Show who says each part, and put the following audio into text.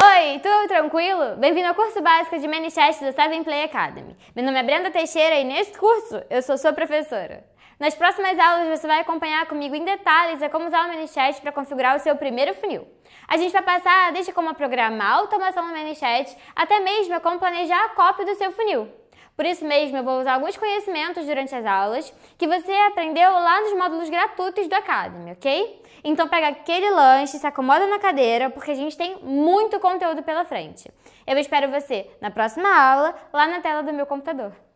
Speaker 1: Oi, tudo tranquilo? Bem-vindo ao curso básico de Manifest da 7 Play Academy. Meu nome é Brenda Teixeira e neste curso eu sou sua professora. Nas próximas aulas você vai acompanhar comigo em detalhes a é como usar o Manifest para configurar o seu primeiro funil. A gente vai passar desde como programar a automação no Manifest até mesmo como planejar a cópia do seu funil. Por isso mesmo, eu vou usar alguns conhecimentos durante as aulas que você aprendeu lá nos módulos gratuitos do Academy, ok? Então pega aquele lanche, se acomoda na cadeira, porque a gente tem muito conteúdo pela frente. Eu espero você na próxima aula, lá na tela do meu computador.